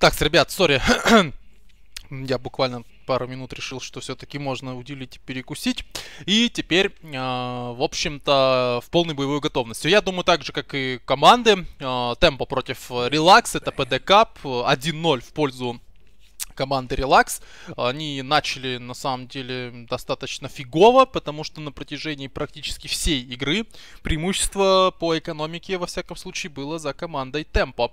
Так, ребят, сори. Я буквально пару минут решил, что все-таки можно уделить и перекусить. И теперь, э, в общем-то, в полной боевой готовности. Я думаю, так же, как и команды, э, темпо против релакс, э, это ПД Кап, 1-0 в пользу команды Relax. Они начали, на самом деле, достаточно фигово, потому что на протяжении практически всей игры преимущество по экономике, во всяком случае, было за командой Темпо.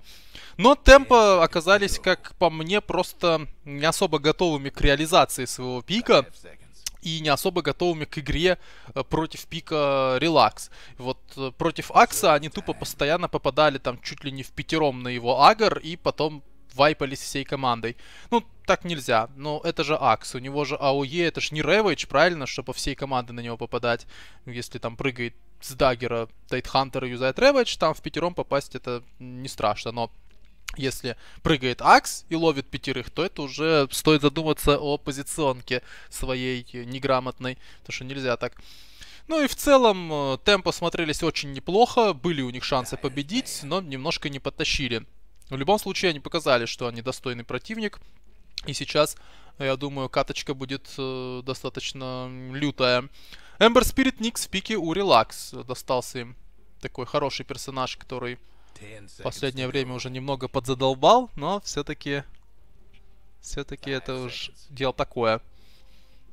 Но Темпо оказались, как по мне, просто не особо готовыми к реализации своего пика и не особо готовыми к игре э, против пика релакс. Вот э, против Акса они тупо постоянно попадали там чуть ли не в пятером на его агар и потом вайпались всей командой. Ну, так нельзя. Но это же Акс, у него же АОЕ, это же не Рэвэйдж, правильно, чтобы всей команды на него попадать. Если там прыгает с Даггера Тайтхантер юзает Рэвэдж, там в пятером попасть это не страшно, но если прыгает Акс и ловит пятерых, то это уже стоит задуматься о позиционке своей неграмотной, потому что нельзя так. Ну и в целом э, темпы смотрелись очень неплохо, были у них шансы победить, но немножко не подтащили. В любом случае они показали, что они достойный противник, и сейчас, э, я думаю, каточка будет э, достаточно лютая. Эмбер Спирит Никс в пике у Релакс. Достался им такой хороший персонаж, который в последнее время уже немного подзадолбал, но все-таки... Все-таки это уж дело такое.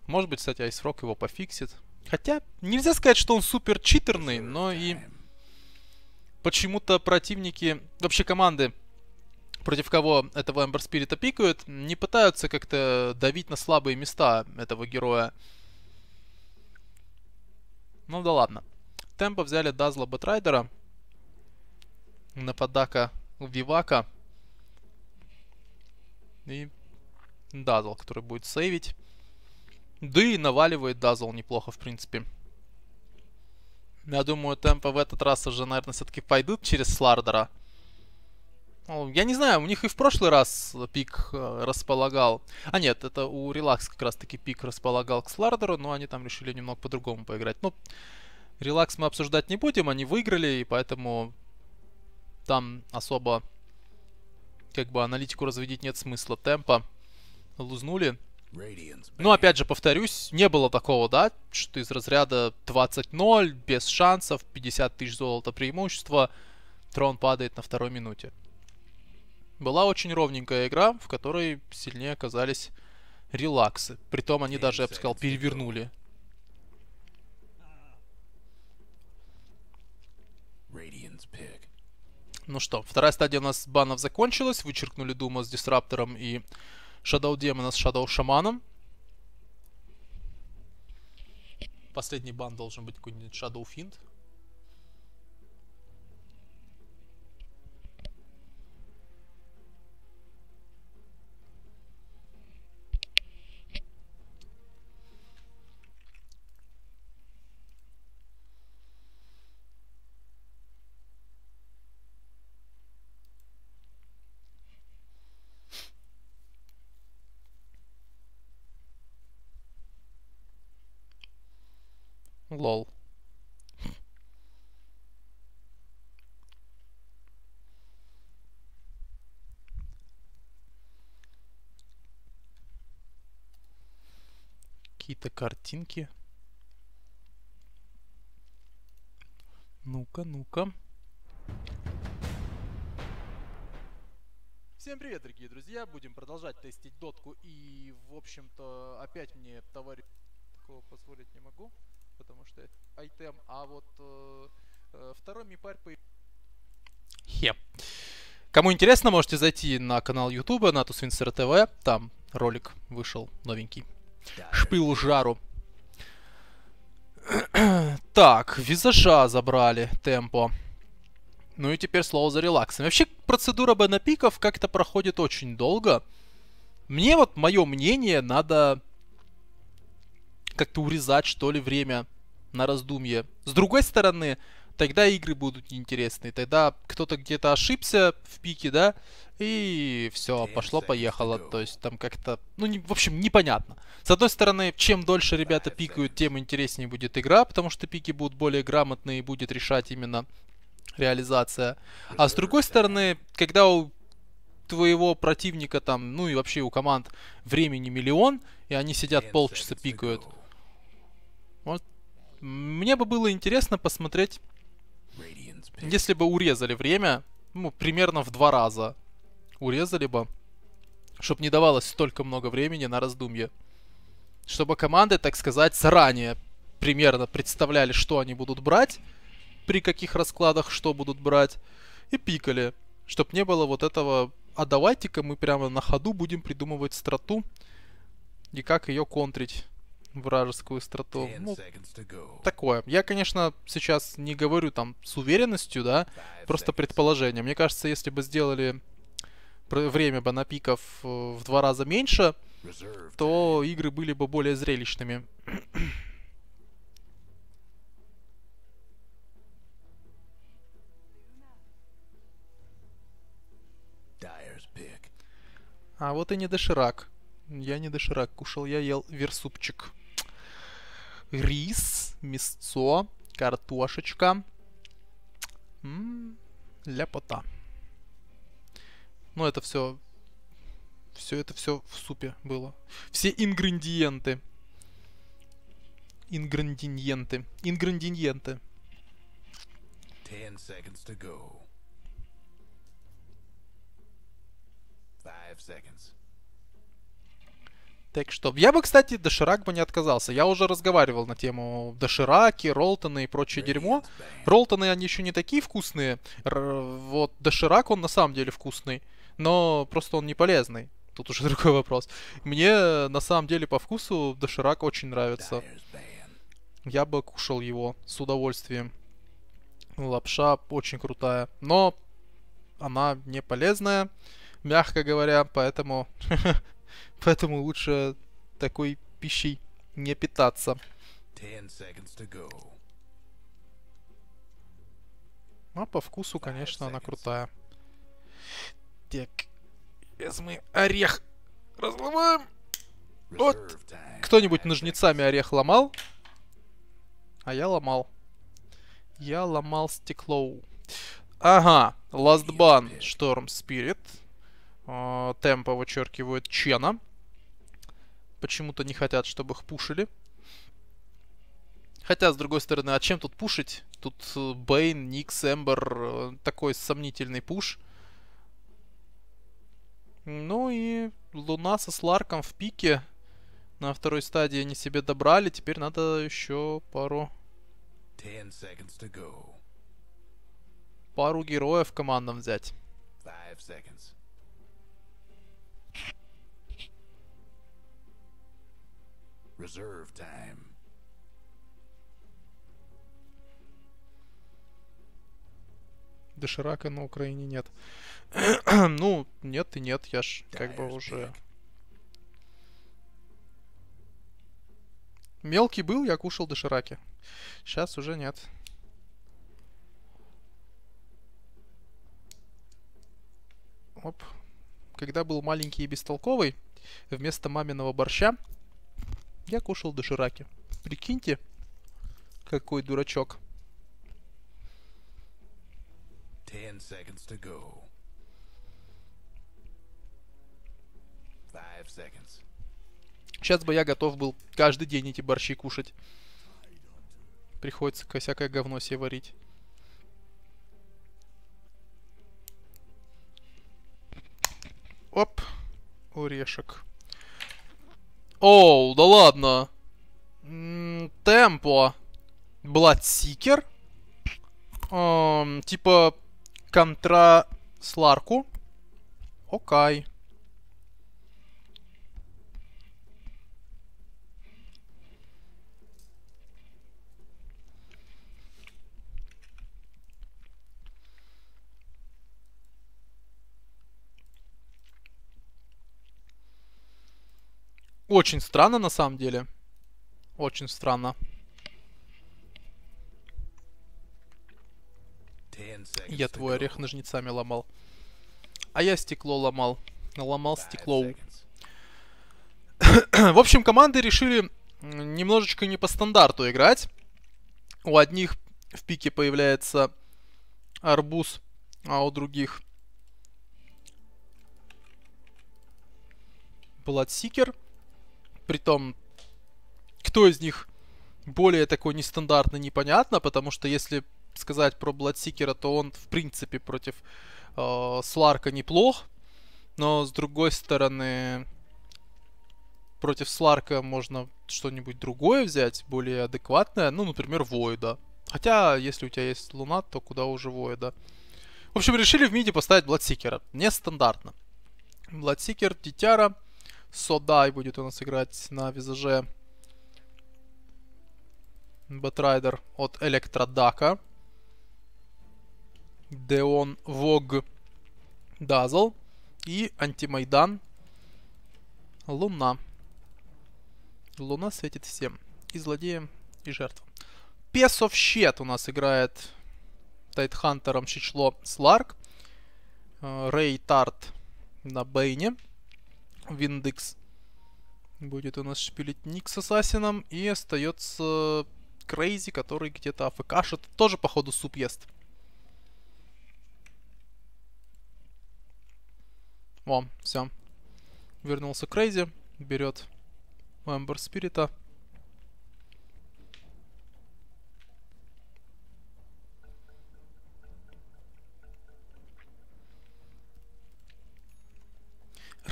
Может быть, кстати, Айсрок его пофиксит. Хотя, нельзя сказать, что он супер читерный, но и... Почему-то противники... Вообще команды против кого этого Эмбер Спирита пикают, не пытаются как-то давить на слабые места этого героя. Ну да ладно. Темпа взяли Дазла Бэтрайдера. Нападака Вивака. И Дазл, который будет сейвить. Да и наваливает Дазл неплохо, в принципе. Я думаю, темпы в этот раз уже, наверное, все-таки пойдут через Слардера. Ну, я не знаю, у них и в прошлый раз э, пик э, располагал... А нет, это у Relax как раз-таки пик располагал к Слардеру, но они там решили немного по-другому поиграть. Ну, Relax мы обсуждать не будем, они выиграли, и поэтому там особо как бы аналитику разведить нет смысла. Темпа лузнули. Ну, опять же, повторюсь, не было такого, да, что из разряда 20-0, без шансов, 50 тысяч золота преимущества, трон падает на второй минуте. Была очень ровненькая игра, в которой сильнее оказались релаксы. Притом они даже, я бы сказал, перевернули. Ну что, вторая стадия у нас банов закончилась. Вычеркнули Дума с Дисраптором и Шадоу Демона с Шадоу Шаманом. Последний бан должен быть какой-нибудь Shadow Fiend. Лол. Какие-то картинки. Ну-ка, ну-ка. Всем привет, дорогие друзья! Будем продолжать тестить дотку и, в общем-то, опять мне товарищ такого позволить не могу потому что это айтем, а вот э, э второй мипарь по... Хе. Кому интересно, можете зайти на канал Ютуба, на Тусвинсер ТВ, там ролик вышел новенький. Шпил жару. так, визажа забрали темпо. Ну и теперь слово за релаксом. Вообще, процедура бенапиков как-то проходит очень долго. Мне вот, мое мнение, надо как-то урезать, что ли, время на раздумье. С другой стороны, тогда игры будут неинтересные. Тогда кто-то где-то ошибся в пике, да, и все, пошло-поехало. То есть там как-то, ну, не, в общем, непонятно. С одной стороны, чем дольше ребята пикают, тем интереснее будет игра, потому что пики будут более грамотные и будет решать именно реализация. А с другой стороны, когда у твоего противника там, ну и вообще у команд времени миллион, и они сидят полчаса пикают, мне бы было интересно посмотреть, если бы урезали время, ну, примерно в два раза. Урезали бы, чтобы не давалось столько много времени на раздумье. Чтобы команды, так сказать, заранее примерно представляли, что они будут брать, при каких раскладах что будут брать, и пикали. Чтобы не было вот этого, а давайте-ка мы прямо на ходу будем придумывать страту и как ее контрить вражескую эстрату. Ну, такое. Я, конечно, сейчас не говорю там с уверенностью, да, просто предположение. Мне кажется, если бы сделали время бы на пиков э, в два раза меньше, то игры были бы более зрелищными. А вот и не доширак. Я не доширак кушал, я ел версупчик рис, мясцо, картошечка. М-м, ляпота. Ну, это все... Все это все в супе было. Все ингредиенты. Ингредиенты. Ингредиенты. Ten seconds to go. Five seconds. Так что я бы, кстати, доширак бы не отказался. Я уже разговаривал на тему дошираки, ролтоны и прочее дерьмо. Ролтоны, они еще не такие вкусные. Р вот доширак, он на самом деле вкусный. Но просто он не полезный. Тут уже другой вопрос. Мне на самом деле по вкусу доширак очень нравится. Я бы кушал его с удовольствием. Лапша очень крутая. Но она не полезная, мягко говоря, поэтому Поэтому лучше такой пищей не питаться. Ну, а по вкусу, конечно, она крутая. Так, сейчас мы орех разломаем. Вот, кто-нибудь ножницами орех ломал? А я ломал. Я ломал стекло. Ага, Last Ban, Storm Spirit э, а, темпа вычеркивают Чена. Почему-то не хотят, чтобы их пушили. Хотя, с другой стороны, а чем тут пушить? Тут э, Бейн, Никс, Эмбер, э, такой сомнительный пуш. Ну и Луна со Сларком в пике. На второй стадии они себе добрали. Теперь надо еще пару... Пару героев командам взять. Reserve time. Доширака на Украине нет. ну, нет и нет, я ж как бы уже... Мелкий был, я кушал дошираки. Сейчас уже нет. Оп. Когда был маленький и бестолковый, вместо маминого борща я кушал дошираки. Прикиньте, какой дурачок. Ten seconds to go. Five seconds. Сейчас бы я готов был каждый день эти борщи кушать. Приходится всякое говно себе варить. Оп, орешек. Оу, да ладно. М темпо. Бладсикер. Эм, типа контра Сларку. Окей. Очень странно, на самом деле. Очень странно. Я твой орех ножницами ломал. А я стекло ломал. Ломал стекло. В общем, команды решили немножечко не по стандарту играть. У одних в пике появляется арбуз, а у других Bloodseeker. Притом, кто из них более такой нестандартный, непонятно, потому что если сказать про Бладсикера, то он, в принципе, против э, Сларка неплох, но, с другой стороны, против Сларка можно что-нибудь другое взять, более адекватное, ну, например, Войда. Хотя, если у тебя есть Луна, то куда уже Войда. В общем, решили в миде поставить Бладсикера. Нестандартно. Бладсикер, Дитяра. Содай будет у нас играть на визаже Бэтрайдер от Электродака. Деон Вог Дазл. И Антимайдан Луна. Луна светит всем. И злодеям, и жертвам. Песов Щет у нас играет Тайтхантером Чичло Сларк. Э, Рей Тарт на Бейне. Виндекс будет у нас шпилить Ник с Ассасином. И остается Крейзи, который где-то АФКшит. Тоже, походу, суп ест. О, все. Вернулся Крейзи. Берет Эмбер Спирита.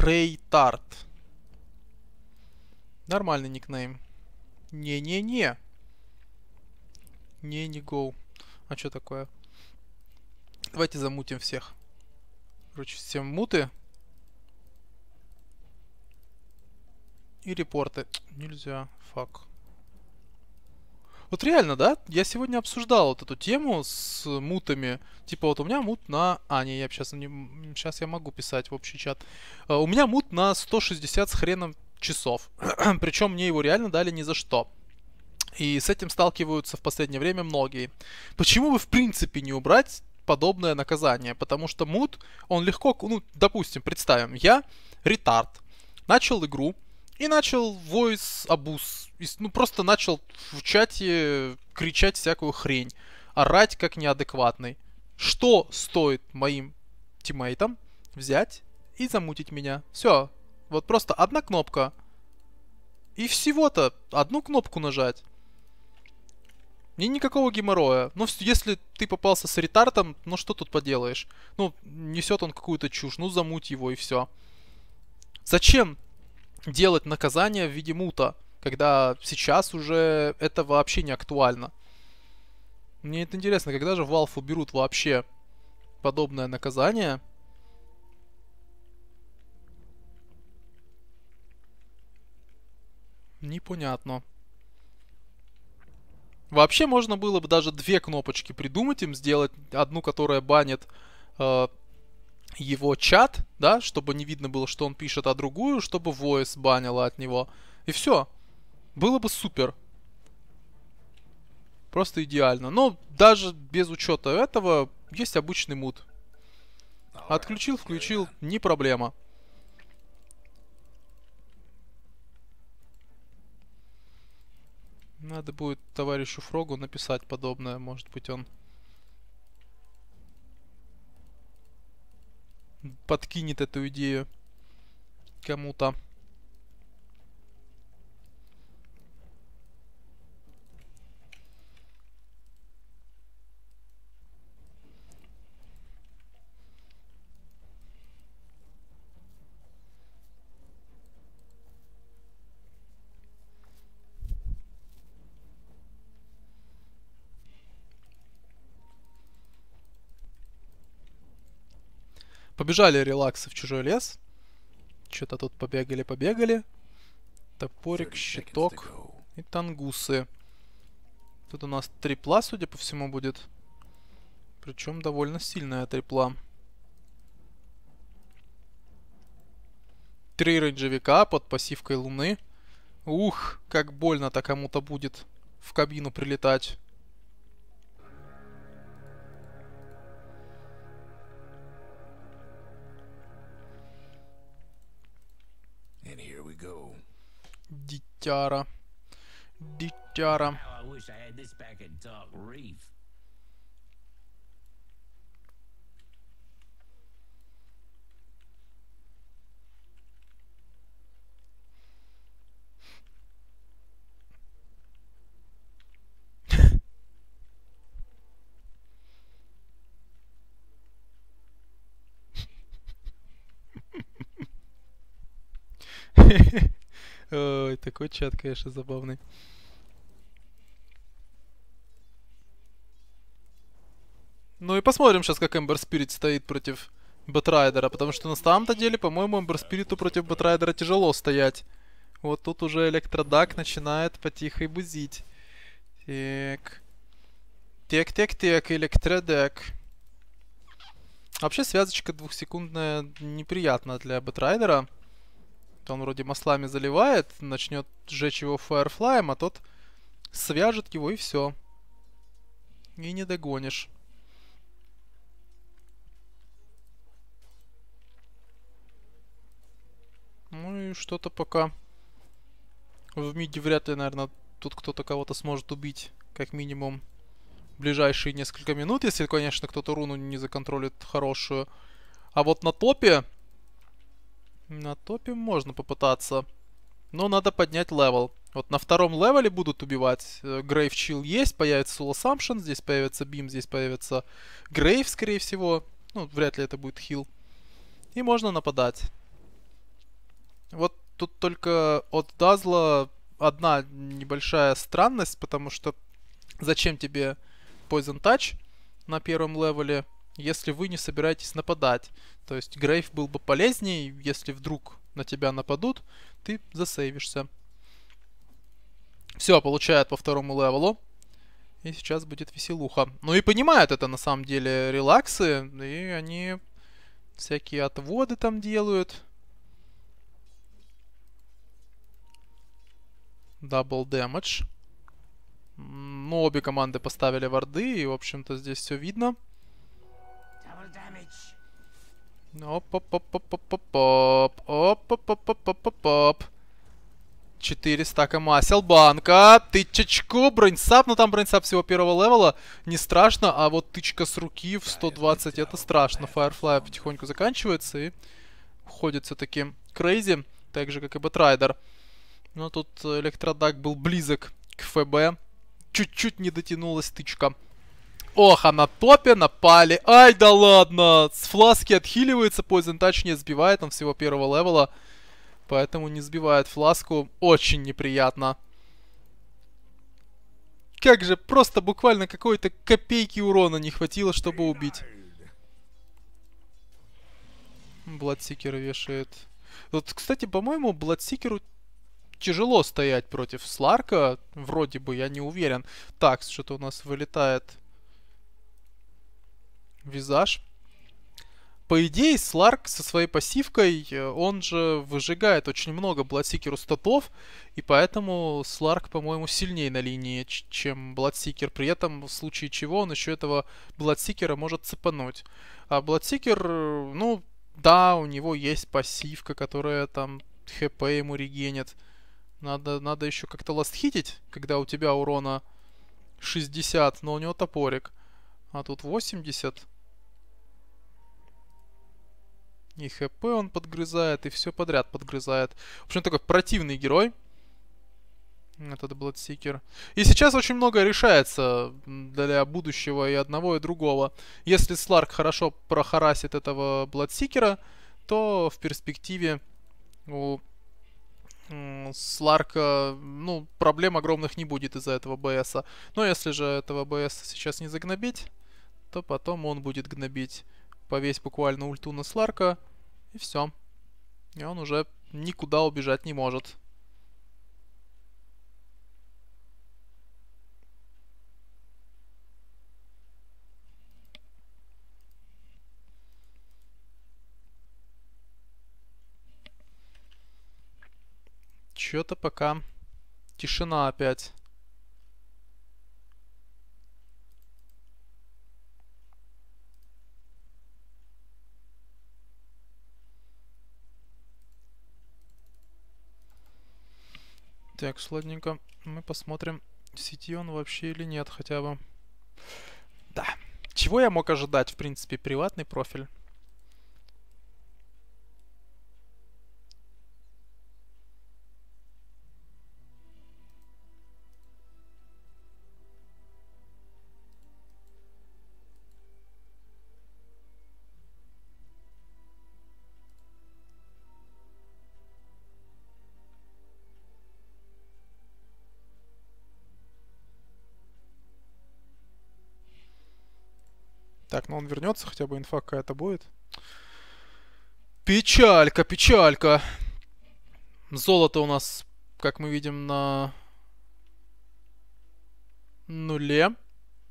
Рейтарт. Нормальный никнейм. Не-не-не. Не, не гоу. А что такое? Давайте замутим всех. Короче, всем муты. И репорты. Нельзя. Фак. Вот реально, да? Я сегодня обсуждал вот эту тему с мутами. Типа вот у меня мут на... А, не, я сейчас, не... сейчас я могу писать в общий чат. А, у меня мут на 160 с хреном часов. Причем мне его реально дали ни за что. И с этим сталкиваются в последнее время многие. Почему бы в принципе не убрать подобное наказание? Потому что мут, он легко... Ну, допустим, представим, я ретард. Начал игру, и начал voice обуз Ну, просто начал в чате кричать всякую хрень. Орать как неадекватный. Что стоит моим тиммейтам взять и замутить меня? Все. Вот просто одна кнопка. И всего-то одну кнопку нажать. Мне никакого геморроя. Ну, если ты попался с ретартом, ну что тут поделаешь? Ну, несет он какую-то чушь, ну замуть его и все. Зачем делать наказание в виде мута, когда сейчас уже это вообще не актуально. Мне это интересно, когда же Valve уберут вообще подобное наказание? Непонятно. Вообще можно было бы даже две кнопочки придумать им, сделать одну, которая банит э, его чат, да, чтобы не видно было, что он пишет, а другую, чтобы voice банило от него. И все. Было бы супер. Просто идеально. Но даже без учета этого есть обычный мут. Отключил, включил, не проблема. Надо будет товарищу Фрогу написать подобное. Может быть он подкинет эту идею кому-то. Побежали релаксы в чужой лес. Что-то тут побегали-побегали. Топорик, щиток и тангусы. Тут у нас трипла, судя по всему, будет. Причем довольно сильная трипла. Три рейджевика под пассивкой луны. Ух, как больно-то кому-то будет в кабину прилетать. Dittjara. Dittjara. I wish I had this back at Dark Reef. Hehehe Ой, такой чат, конечно, забавный. Ну и посмотрим сейчас, как Эмбер Спирит стоит против Бэтрайдера, потому что на самом-то деле, по-моему, Эмбер Спириту против Бэтрайдера тяжело стоять. Вот тут уже Электродак начинает потихо бузить. Так. Тек-тек-тек, Электродак. Вообще, связочка двухсекундная неприятна для Бэтрайдера. Он вроде маслами заливает, начнет сжечь его фаерфлаем, а тот свяжет его и все. И не догонишь. Ну и что-то пока в миде вряд ли, наверное, тут кто-то кого-то сможет убить, как минимум, в ближайшие несколько минут, если, конечно, кто-то руну не законтролит хорошую. А вот на топе на топе можно попытаться. Но надо поднять левел. Вот на втором левеле будут убивать. Грейв э, Чил есть, появится Soul Assumption, здесь появится Бим, здесь появится Грейв, скорее всего. Ну, вряд ли это будет хил. И можно нападать. Вот тут только от Дазла одна небольшая странность, потому что зачем тебе Poison Touch на первом левеле? если вы не собираетесь нападать. То есть Грейв был бы полезнее, если вдруг на тебя нападут, ты засейвишься. Все, получает по второму левелу. И сейчас будет веселуха. Ну и понимают это на самом деле релаксы. И они всякие отводы там делают. Дабл дэмэдж. Ну, обе команды поставили варды, и, в общем-то, здесь все видно. Ну, оп-оп-оп-оп-оп-оп. Оп-оп-оп-оп-оп-оп. оп, четыре стака масел, банка, тычечку, броньсап, но ну, там броньсап всего первого левела, не страшно, а вот тычка с руки в 120, это страшно. Firefly потихоньку заканчивается и уходит все-таки Крейзи, так же, как и Бэтрайдер. Но тут электродак был близок к ФБ, чуть-чуть не дотянулась тычка. Ох, а на топе напали. Ай, да ладно. С фласки отхиливается, Poison Touch не сбивает, он всего первого левела. Поэтому не сбивает фласку. Очень неприятно. Как же, просто буквально какой-то копейки урона не хватило, чтобы убить. Бладсикер вешает. Вот, кстати, по-моему, Бладсикеру тяжело стоять против Сларка. Вроде бы, я не уверен. Так, что-то у нас вылетает визаж. По идее, Сларк со своей пассивкой, э, он же выжигает очень много Бладсикеру статов, и поэтому Сларк, по-моему, сильнее на линии, чем Бладсикер. При этом, в случае чего, он еще этого Бладсикера может цепануть. А Бладсикер, э, ну, да, у него есть пассивка, которая там хп ему регенит. Надо, надо еще как-то ластхитить, когда у тебя урона 60, но у него топорик. А тут 80. И хп он подгрызает, и все подряд подгрызает. В общем, такой противный герой. Этот Бладсикер. И сейчас очень многое решается для будущего и одного, и другого. Если Сларк хорошо прохарасит этого Бладсикера, то в перспективе у Сларка, ну, проблем огромных не будет из-за этого БСа. Но если же этого БСа сейчас не загнобить, то потом он будет гнобить. Повесь буквально ульту на Сларка, и все. И он уже никуда убежать не может. Чё-то пока тишина опять. Так, сладненько. Мы посмотрим, в сети он вообще или нет хотя бы. Да. Чего я мог ожидать, в принципе, приватный профиль? Так, ну он вернется, хотя бы инфа какая-то будет. Печалька, печалька. Золото у нас, как мы видим, на нуле.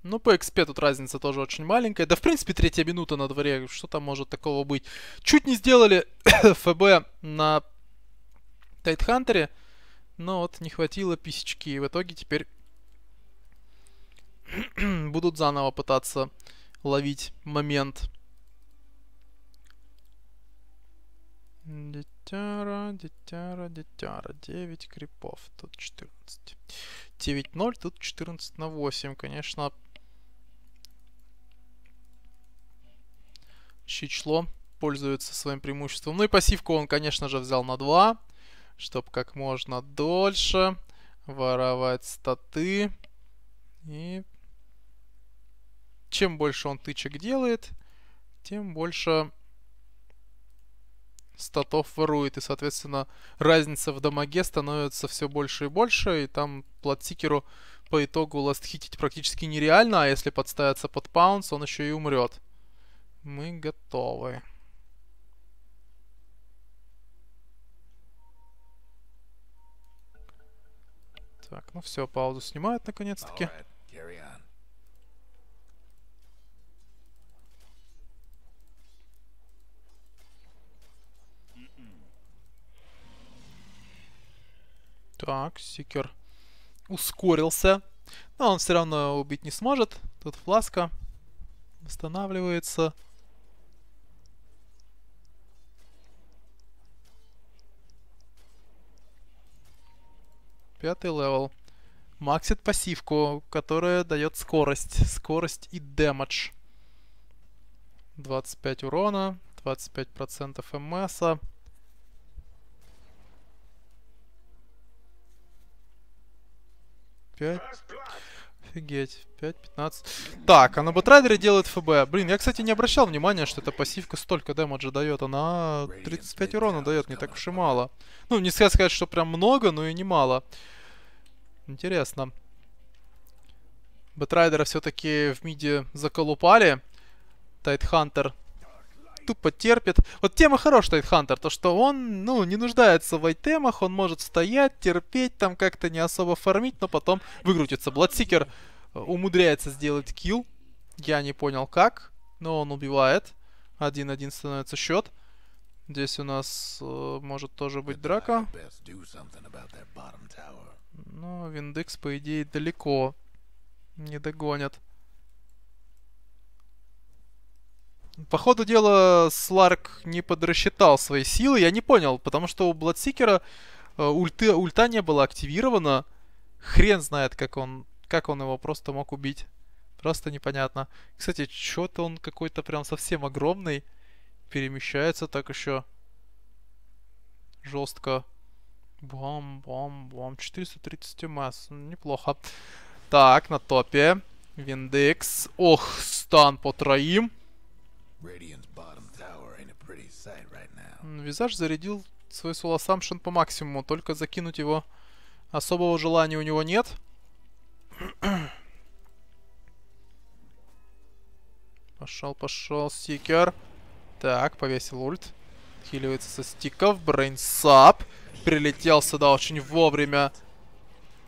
Ну, по XP тут разница тоже очень маленькая. Да, в принципе, третья минута на дворе. Что там может такого быть? Чуть не сделали ФБ на Тайтхантере. Но вот не хватило писечки. И в итоге теперь будут заново пытаться ловить момент. Дитяра, дитяра, дитяра. 9 крипов. Тут 14. 9-0, тут 14 на 8. Конечно, Чичло пользуется своим преимуществом. Ну и пассивку он, конечно же, взял на 2, чтобы как можно дольше воровать статы и чем больше он тычек делает, тем больше статов ворует. И, соответственно, разница в дамаге становится все больше и больше. И там платсикеру по итогу ластхитить практически нереально. А если подставиться под паунс, он еще и умрет. Мы готовы. Так, ну все, паузу снимают наконец-таки. Right. Так, Секер ускорился. Но он все равно убить не сможет. Тут фласка восстанавливается. Пятый левел. Максит пассивку, которая дает скорость. Скорость и дэмэдж. 25 урона, 25% МСа. 5. Офигеть. 5, 15. Так, а на Бэтрайдере делает ФБ. Блин, я, кстати, не обращал внимания, что эта пассивка столько дэмэджа дает. Она 35 урона дает, не так уж и мало. Ну, не сказать, что прям много, но и не мало. Интересно. Бэтрайдера все-таки в миде заколупали. Тайтхантер тупо терпит. Вот тема хорошая Хантер то что он, ну, не нуждается в айтемах, он может стоять, терпеть, там как-то не особо фармить, но потом выкрутится. Бладсикер э, умудряется сделать килл, я не понял как, но он убивает. 1-1 становится счет. Здесь у нас э, может тоже быть драка. Но Виндекс, по идее, далеко не догонят. По ходу дела, Сларк не подрасчитал свои силы, я не понял, потому что у Бладсикера э, ульты, ульта не была активирована. Хрен знает, как он, как он его просто мог убить. Просто непонятно. Кстати, что-то он какой-то прям совсем огромный. Перемещается так еще. Жестко. Бам-бам-бам. 430 масс. Неплохо. Так, на топе. Виндекс. Ох, стан по троим. Визаж зарядил свой Суласамшин по максимуму, только закинуть его особого желания у него нет. пошел, пошел, стикер. Так, повесил ульт. Хиливается со стиков. Брейнсап. Прилетел сюда очень вовремя.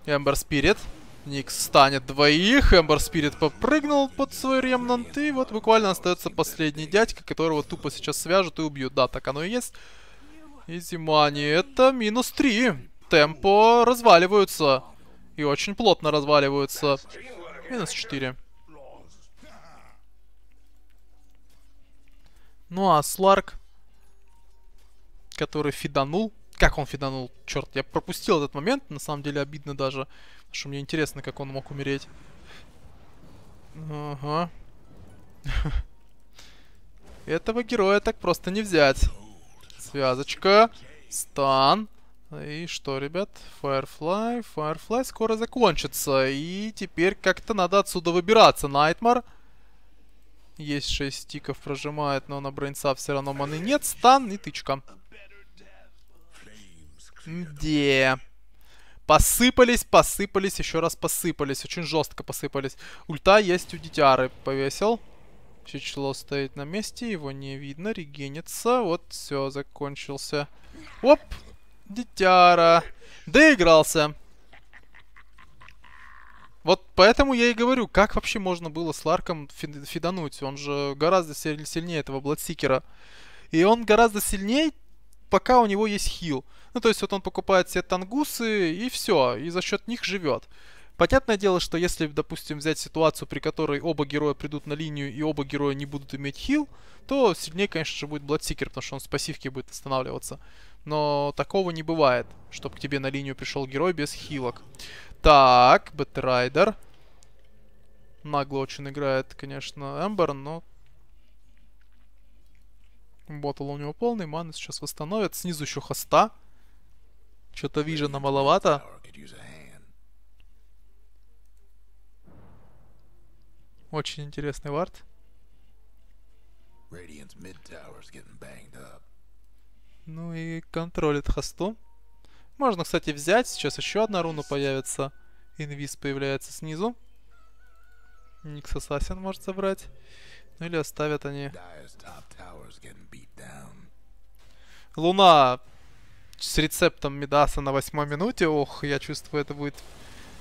Эмбер Спирит. Ник станет двоих, Эмбер Спирит попрыгнул под свой ремнант, и вот буквально остается последний дядька, которого тупо сейчас свяжут и убьют. Да, так оно и есть. И мани, это минус три. Темпо разваливаются. И очень плотно разваливаются. Минус четыре. Ну а Сларк, который фиданул. Как он фиданул? Черт, я пропустил этот момент, на самом деле обидно даже. Что мне интересно, как он мог умереть. Ага. Этого героя так просто не взять. Связочка. Стан. И что, ребят? Firefly. Firefly скоро закончится. И теперь как-то надо отсюда выбираться. Найтмар. Есть 6 стиков, прожимает, но на брейнса все равно маны нет. Стан и тычка. Где? Посыпались, посыпались, еще раз посыпались. Очень жестко посыпались. Ульта есть у дитяры. Повесил. Чечло стоит на месте, его не видно, регенится. Вот, все, закончился. Оп! Дитяра. Доигрался. Вот поэтому я и говорю, как вообще можно было с Ларком фидануть? Он же гораздо сильнее этого Бладсикера. И он гораздо сильнее пока у него есть хил. Ну, то есть вот он покупает все тангусы и все, и за счет них живет. Понятное дело, что если, допустим, взять ситуацию, при которой оба героя придут на линию и оба героя не будут иметь хил, то сильнее, конечно же, будет Бладсикер, потому что он с пассивки будет останавливаться. Но такого не бывает, чтобы к тебе на линию пришел герой без хилок. Так, Бэтрайдер. Нагло очень играет, конечно, Эмбер, но Ботл у него полный, маны сейчас восстановят. Снизу еще хоста. Что-то вижена маловато. Очень интересный вард. Ну и контролит хосту. Можно, кстати, взять. Сейчас еще одна руна появится. Инвиз появляется снизу. Никс Ассасин может забрать. Ну или оставят они. Луна с рецептом Медаса на восьмой минуте. Ох, я чувствую, это будет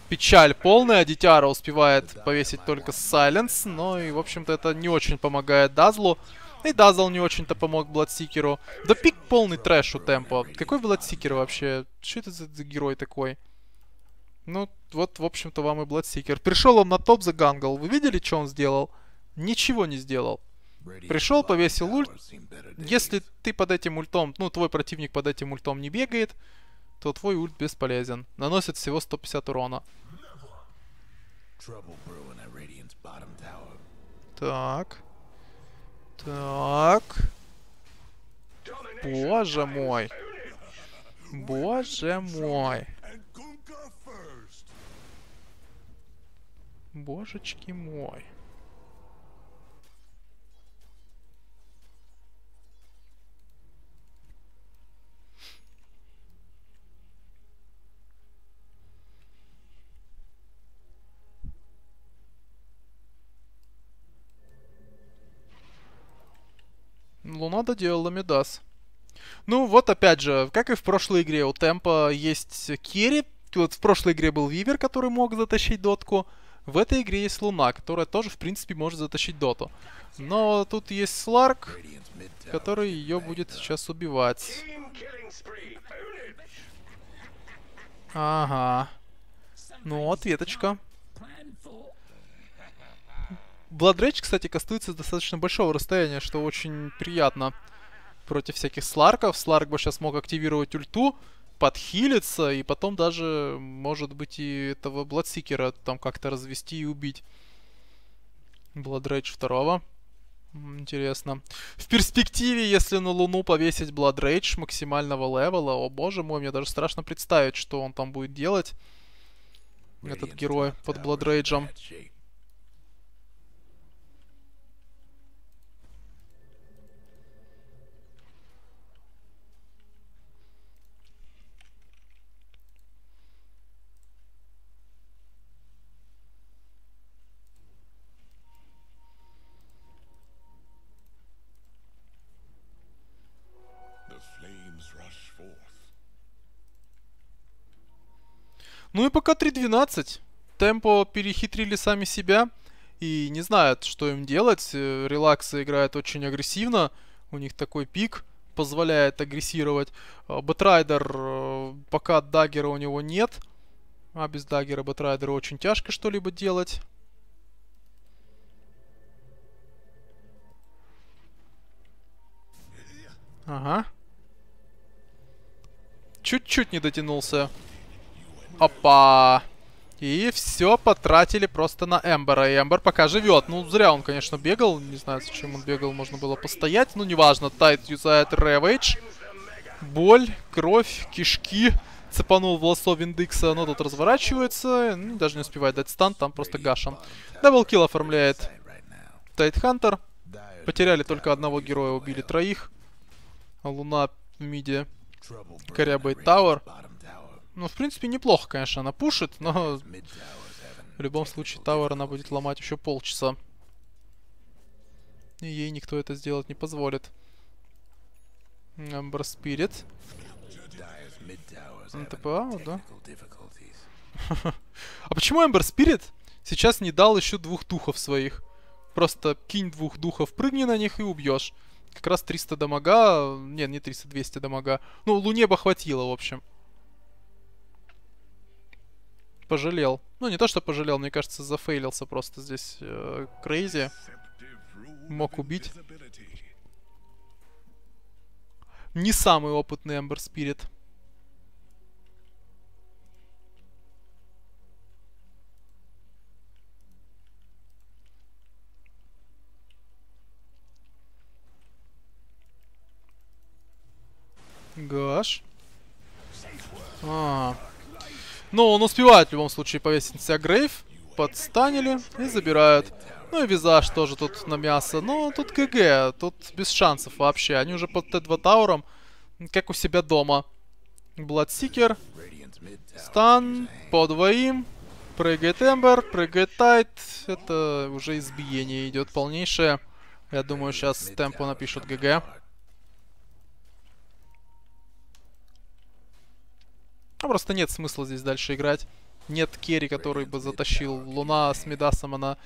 печаль полная. Дитяра успевает повесить только Сайленс. Но и, в общем-то, это не очень помогает Дазлу. И Дазл не очень-то помог Бладсикеру. Да пик полный трэш у темпа. Какой Бладсикер вообще? Что это за герой такой? Ну, вот, в общем-то, вам и Бладсикер. Пришел он на топ за загангал. Вы видели, что он сделал? Ничего не сделал. Пришел, повесил ульт. Если ты под этим ультом, ну, твой противник под этим ультом не бегает, то твой ульт бесполезен. Наносит всего 150 урона. Так. Так. Боже мой. Боже мой. Божечки мой. Луна доделала Медас. Ну вот опять же, как и в прошлой игре, у Темпа есть Керри. Вот в прошлой игре был Вивер, который мог затащить дотку. В этой игре есть Луна, которая тоже, в принципе, может затащить Доту. Но тут есть Сларк, который ее будет сейчас убивать. Ага. Ну, ответочка. Бладрейдж, кстати, кастуется с достаточно большого расстояния, что очень приятно против всяких Сларков. Сларк бы сейчас мог активировать ульту, подхилиться, и потом даже, может быть, и этого Бладсикера там как-то развести и убить. Бладрейдж второго. Интересно. В перспективе, если на Луну повесить Blood максимального левела, о боже мой, мне даже страшно представить, что он там будет делать. Этот герой под Blood Ну и пока 3.12. Темпо перехитрили сами себя и не знают, что им делать. Э, релаксы играет очень агрессивно. У них такой пик позволяет агрессировать. Э, Бэтрайдер, э, пока даггера у него нет. А без даггера Бэтрайдеру очень тяжко что-либо делать. Ага. Чуть-чуть не дотянулся. Опа. И все потратили просто на Эмбера. И Эмбер пока живет. Ну, зря он, конечно, бегал. Не знаю, зачем он бегал. Можно было постоять. Ну, неважно. Тайт юзает Рэвэйдж. Боль, кровь, кишки. Цепанул в лосо Виндикса, но тут разворачивается. Ну, даже не успевает дать стан, там просто гашем. Даблкил оформляет Тайт Хантер. Потеряли только одного героя, убили троих. Луна в миде корябает Тауэр. Ну, в принципе, неплохо, конечно, она пушит, но... В любом случае, Тауэр она будет ломать еще полчаса. И ей никто это сделать не позволит. Эмбер Спирит. НТПА, да? а почему Эмбер Спирит сейчас не дал еще двух духов своих? Просто кинь двух духов, прыгни на них и убьешь. Как раз 300 дамага... Э, нет, не 300, 200 дамага. Ну, Луне бы хватило, в общем пожалел. Ну, не то, что пожалел, мне кажется, зафейлился просто здесь э, Крейзи. Мог убить. Не самый опытный Эмбер Спирит. Гаш. А, -а, -а. Но он успевает в любом случае повесить на себя Грейв. Подстанили и забирают. Ну и Визаж тоже тут на мясо. Но тут ГГ, тут без шансов вообще. Они уже под Т2 Тауром, как у себя дома. Бладсикер. Стан подвоим, двоим. Прыгает Эмбер, прыгает Тайт. Это уже избиение идет полнейшее. Я думаю, сейчас темпу напишут ГГ. Ну, просто нет смысла здесь дальше играть. Нет керри, который бы затащил. Луна с Медасом, она...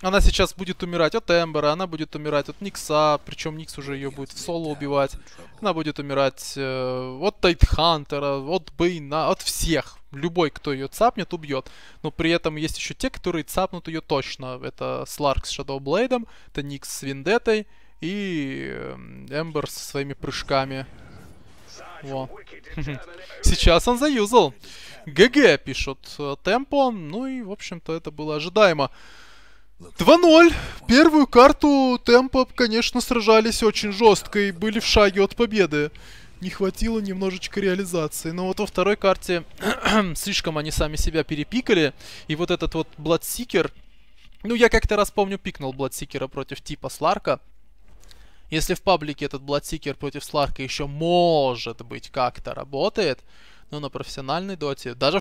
Она сейчас будет умирать от Эмбера, она будет умирать от Никса, причем Никс уже ее будет в соло убивать. Она будет умирать э, от Тайтхантера, от Бейна, от всех. Любой, кто ее цапнет, убьет. Но при этом есть еще те, которые цапнут ее точно. Это Сларк с Шадоублейдом, это Никс с Виндетой и эм, Эмбер со своими прыжками. Во. Сейчас он заюзал. ГГ пишут э, темпо. Ну и, в общем-то, это было ожидаемо. 2-0. Первую карту темпа, конечно, сражались очень жестко и были в шаге от победы. Не хватило немножечко реализации. Но вот во второй карте слишком они сами себя перепикали. И вот этот вот Бладсикер... Ну, я как-то раз, помню, пикнул Бладсикера против типа Сларка. Если в паблике этот бладсикер против Сларка еще может быть как-то работает, но ну, на профессиональной доте, даже